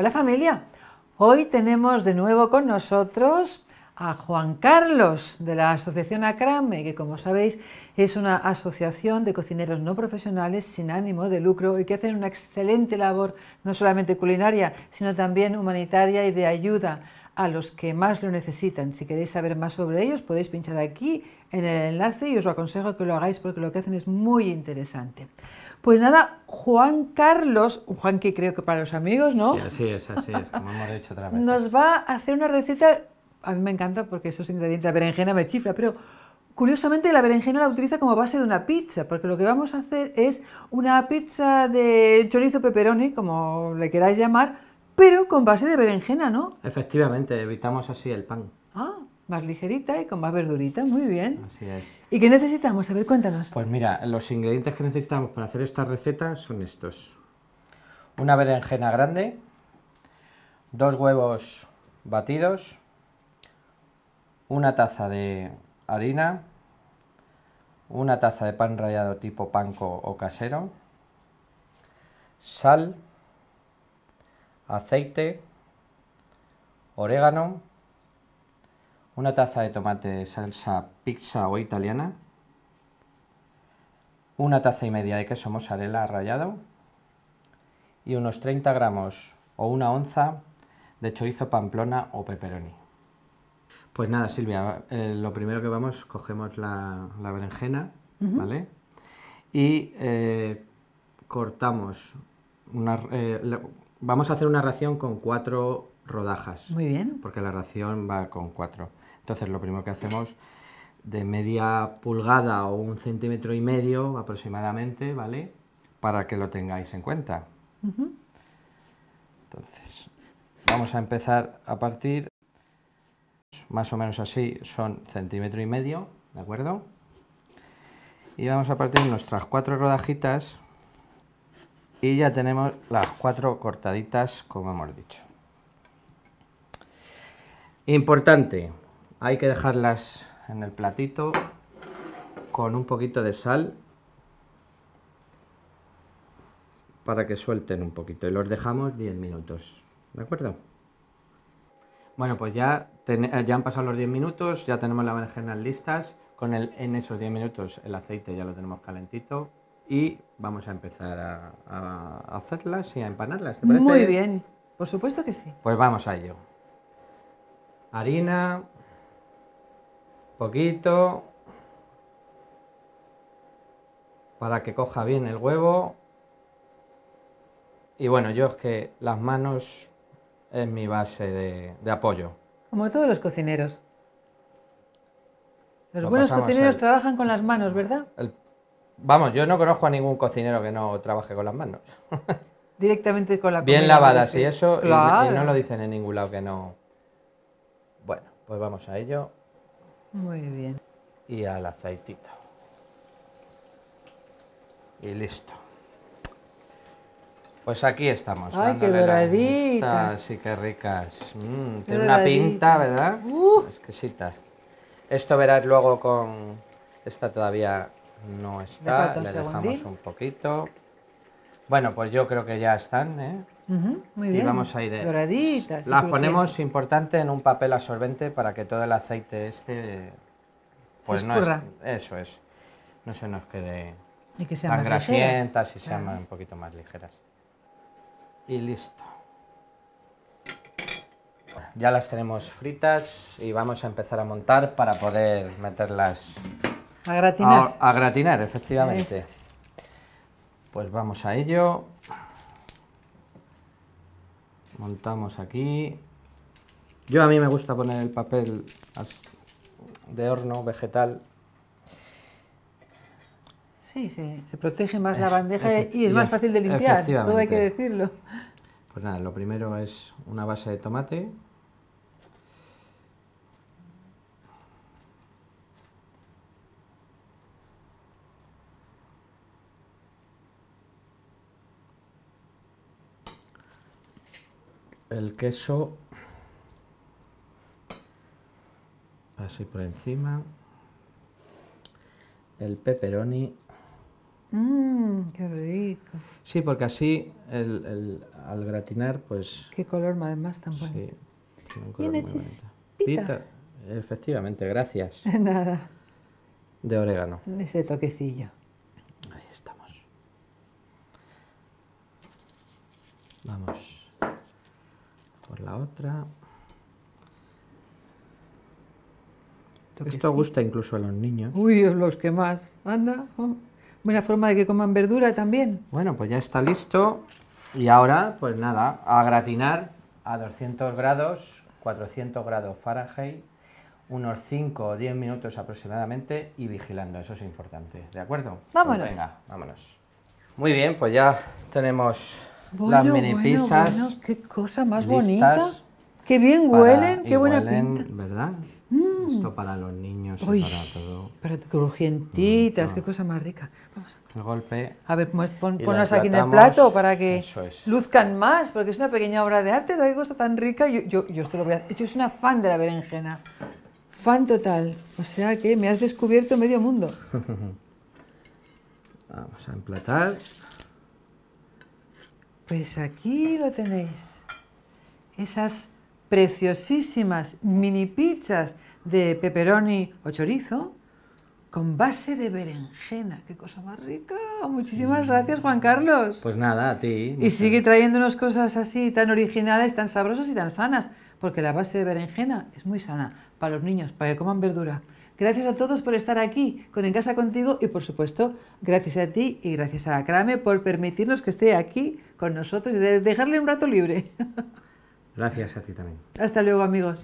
Hola familia, hoy tenemos de nuevo con nosotros a Juan Carlos de la Asociación Acrame, que como sabéis es una asociación de cocineros no profesionales sin ánimo de lucro y que hacen una excelente labor no solamente culinaria, sino también humanitaria y de ayuda a los que más lo necesitan. Si queréis saber más sobre ellos, podéis pinchar aquí en el enlace y os lo aconsejo que lo hagáis porque lo que hacen es muy interesante. Pues nada, Juan Carlos, Juan que creo que para los amigos, ¿no? Sí, así es, así es, como hemos dicho otra vez. Nos va a hacer una receta, a mí me encanta porque esos ingredientes, de berenjena me chifla, pero Curiosamente, la berenjena la utiliza como base de una pizza, porque lo que vamos a hacer es una pizza de chorizo peperoni, como le queráis llamar, pero con base de berenjena, ¿no? Efectivamente, evitamos así el pan. Ah, más ligerita y con más verdurita, muy bien. Así es. ¿Y qué necesitamos? A ver, cuéntanos. Pues mira, los ingredientes que necesitamos para hacer esta receta son estos. Una berenjena grande, dos huevos batidos, una taza de harina, una taza de pan rallado tipo panco o casero, sal, aceite, orégano, una taza de tomate de salsa pizza o italiana, una taza y media de queso mozzarella rallado y unos 30 gramos o una onza de chorizo pamplona o pepperoni. Pues nada, Silvia, eh, lo primero que vamos, cogemos la, berenjena, ¿vale? Y eh, cortamos una, eh, Vamos a hacer una ración con cuatro rodajas. Muy bien. Porque la ración va con cuatro. Entonces, lo primero que hacemos de media pulgada o un centímetro y medio aproximadamente, ¿vale? Para que lo tengáis en cuenta. Entonces, vamos a empezar a partir más o menos así, son centímetro y medio, ¿de acuerdo? Y vamos a partir nuestras cuatro rodajitas y ya tenemos las cuatro cortaditas como hemos dicho importante hay que dejarlas en el platito con un poquito de sal para que suelten un poquito y los dejamos 10 minutos ¿de acuerdo? bueno pues ya, eh, ya han pasado los 10 minutos ya tenemos las berenjenas listas con el, en esos 10 minutos el aceite ya lo tenemos calentito y vamos a empezar a, hacerlas y a empanarlas. ¿Te parece? Muy bien, por supuesto que sí. Pues vamos a ello. Harina, poquito, para que coja bien el huevo. Y bueno, yo es que las manos es mi base de, apoyo. Como todos los cocineros. Los buenos cocineros trabajan con las manos, ¿verdad? Vamos, yo no conozco a ningún cocinero que no trabaje con las manos. Directamente con la Bien lavadas y eso, y, no lo dicen en ningún lado que no. Bueno, pues vamos a ello. Muy bien. Y al aceitito. Y listo. Pues aquí estamos. Ay, qué doraditas. Sí, qué ricas. Mm, tiene una pinta, ¿verdad? Uh. Esquisitas. Esto verás luego con. Esta todavía no está, le, dejamos un poquito. Bueno, pues yo creo que ya están, ¿eh? y vamos a ir eh, doraditas. Las ponemos importante en un papel absorbente para que todo el aceite este, pues no es, eso es, no se nos quede y grasientas y sean un poquito más ligeras. Y listo. Ya las tenemos fritas y vamos a empezar a montar para poder meterlas a gratinar. A, gratinar, efectivamente. Pues vamos a ello. Montamos aquí. Yo a mí me gusta poner el papel de horno vegetal. Sí, se protege más la bandeja y es más fácil de limpiar, todo hay que decirlo. Pues nada, lo primero es una base de tomate. el queso así por encima, el pepperoni. Mmm, qué rico. Sí, porque así al gratinar, pues. Qué color más tan bueno. Sí, tiene Pita, efectivamente, gracias. Nada. De orégano. Ese toquecillo. Ahí estamos. Vamos la otra. Esto gusta incluso a los niños. Uy, los que más. Anda. Oh. Buena forma de que coman verdura también. Bueno, pues ya está listo. Y ahora, pues nada, a gratinar a 200 grados, 400 grados Fahrenheit, unos 5 o 10 minutos aproximadamente y vigilando, eso es importante, ¿de acuerdo? Pues vámonos. venga, vámonos. Muy bien, pues ya tenemos las mini qué cosa más bonita. Qué bien huelen, qué buena pinta. ¿Verdad? Mm. Esto para los niños y para todo. Para crujientitas, mm, qué cosa más rica. Vamos a... El golpe. A ver, pues ponlas aquí en el plato para que luzcan más, porque es una pequeña obra de arte, qué cosa tan rica. Yo, yo, yo esto Yo soy una fan de la berenjena. Fan total. O sea que me has descubierto medio mundo. Vamos a emplatar. Pues aquí lo tenéis. Esas preciosísimas mini pizzas de pepperoni o chorizo con base de berenjena. ¡Qué cosa más rica! Muchísimas gracias, Juan Carlos. Pues nada, a ti. Y sigue trayéndonos cosas así tan originales, tan sabrosas y tan sanas, porque la base de berenjena es muy sana para los niños, para que coman verdura. Gracias a todos por estar aquí con En Casa Contigo y, por supuesto, gracias a ti y gracias a Crame por permitirnos que esté aquí con nosotros y de dejarle un rato libre. Gracias a ti también. Hasta luego amigos.